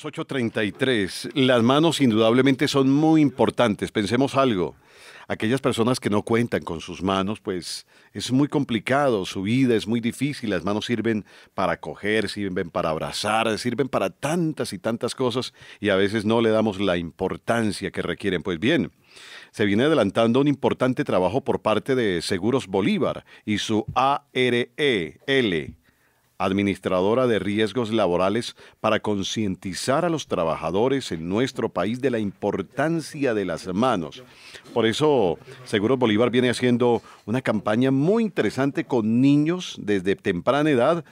8.33. Las manos indudablemente son muy importantes. Pensemos algo. Aquellas personas que no cuentan con sus manos, pues es muy complicado, su vida es muy difícil. Las manos sirven para coger, sirven para abrazar, sirven para tantas y tantas cosas y a veces no le damos la importancia que requieren. Pues bien, se viene adelantando un importante trabajo por parte de Seguros Bolívar y su AREL administradora de riesgos laborales, para concientizar a los trabajadores en nuestro país de la importancia de las manos. Por eso, Seguro Bolívar viene haciendo una campaña muy interesante con niños desde temprana edad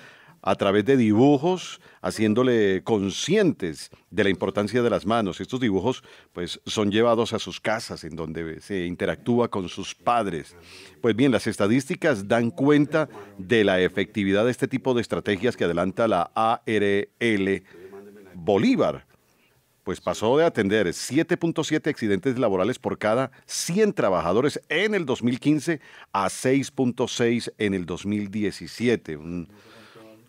a través de dibujos, haciéndole conscientes de la importancia de las manos. Estos dibujos pues, son llevados a sus casas, en donde se interactúa con sus padres. Pues bien, las estadísticas dan cuenta de la efectividad de este tipo de estrategias que adelanta la ARL Bolívar. Pues pasó de atender 7.7 accidentes laborales por cada 100 trabajadores en el 2015 a 6.6 en el 2017. Un,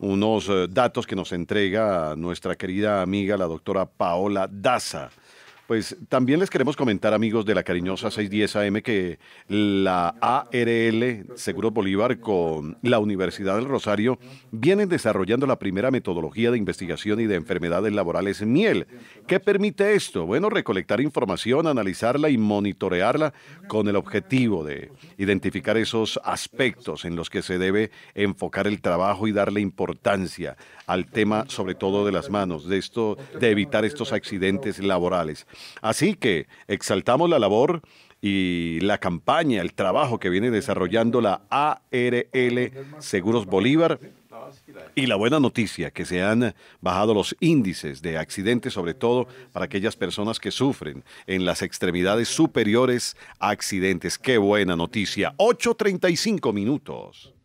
unos eh, datos que nos entrega nuestra querida amiga, la doctora Paola Daza pues también les queremos comentar, amigos de la cariñosa 610 AM, que la ARL Seguro Bolívar con la Universidad del Rosario vienen desarrollando la primera metodología de investigación y de enfermedades laborales en miel. ¿Qué permite esto? Bueno, recolectar información, analizarla y monitorearla con el objetivo de identificar esos aspectos en los que se debe enfocar el trabajo y darle importancia al tema, sobre todo de las manos, de esto, de evitar estos accidentes laborales. Así que exaltamos la labor y la campaña, el trabajo que viene desarrollando la ARL Seguros Bolívar. Y la buena noticia, que se han bajado los índices de accidentes, sobre todo para aquellas personas que sufren en las extremidades superiores accidentes. Qué buena noticia. 8.35 minutos.